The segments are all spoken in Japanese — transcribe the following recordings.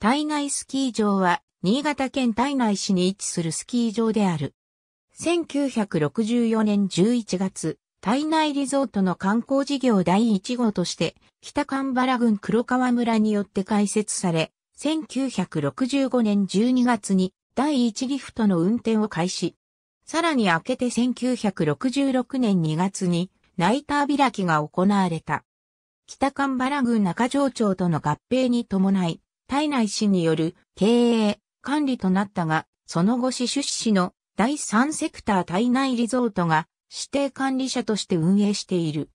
体内スキー場は、新潟県体内市に位置するスキー場である。1964年11月、体内リゾートの観光事業第1号として、北神原郡黒川村によって開設され、1965年12月に第1リフトの運転を開始。さらに明けて1966年2月にナイター開きが行われた。北神原郡中条町との合併に伴い、体内市による経営、管理となったが、その後市出資の第3セクター体内リゾートが指定管理者として運営している。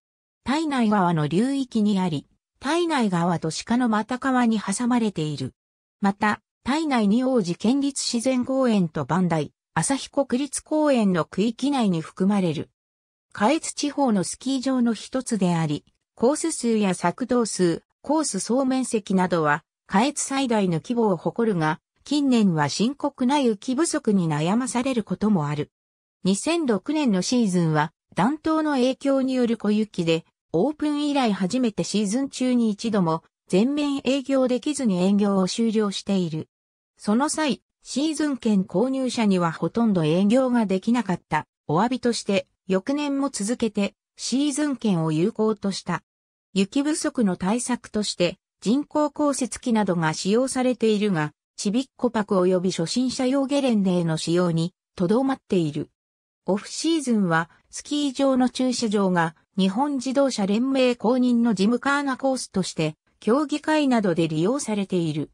体内側の流域にあり、体内側と鹿の又川に挟まれている。また、体内に王子県立自然公園と代、朝日国立公園の区域内に含まれる。下越地方のスキー場の一つであり、コース数や作動数、コース総面積などは下越最大の規模を誇るが、近年は深刻な雪不足に悩まされることもある。2006年のシーズンは暖冬の影響による小雪で、オープン以来初めてシーズン中に一度も全面営業できずに営業を終了している。その際、シーズン券購入者にはほとんど営業ができなかったお詫びとして翌年も続けてシーズン券を有効とした。雪不足の対策として人工降雪機などが使用されているが、ちびっこパク及び初心者用ゲレンデへの使用にとどまっている。オフシーズンはスキー場の駐車場が日本自動車連盟公認のジムカーナコースとして競技会などで利用されている。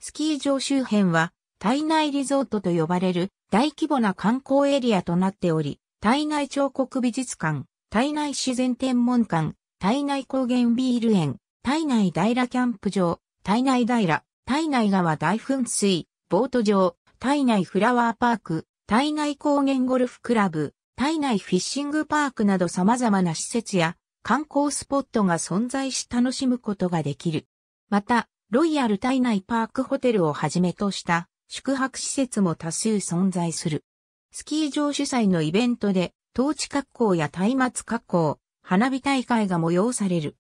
スキー場周辺は体内リゾートと呼ばれる大規模な観光エリアとなっており、体内彫刻美術館、体内自然天文館、体内高原ビール園、体内平キャンプ場、体内平、体内川大噴水、ボート場、体内フラワーパーク、体内高原ゴルフクラブ、体内フィッシングパークなど様々な施設や観光スポットが存在し楽しむことができる。また、ロイヤル体内パークホテルをはじめとした宿泊施設も多数存在する。スキー場主催のイベントで、ーチ格好や松明格好、花火大会が催される。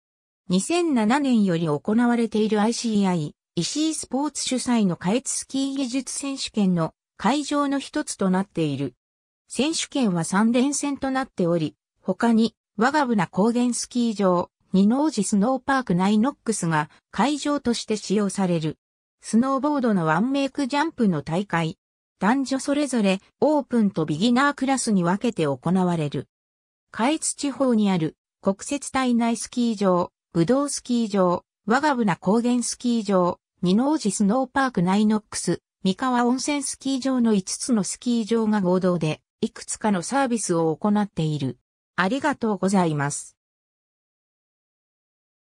2007年より行われている ICI、石井スポーツ主催の下越スキー技術選手権の会場の一つとなっている。選手権は3連戦となっており、他に、我が部な高原スキー場、二能寺スノーパークナイノックスが会場として使用される。スノーボードのワンメイクジャンプの大会。男女それぞれオープンとビギナークラスに分けて行われる。下越地方にある国設体内スキー場、武道スキー場、我が部な高原スキー場、二王子スノーパークナイノックス、三河温泉スキー場の5つのスキー場が合同で、いくつかのサービスを行っている。ありがとうございます。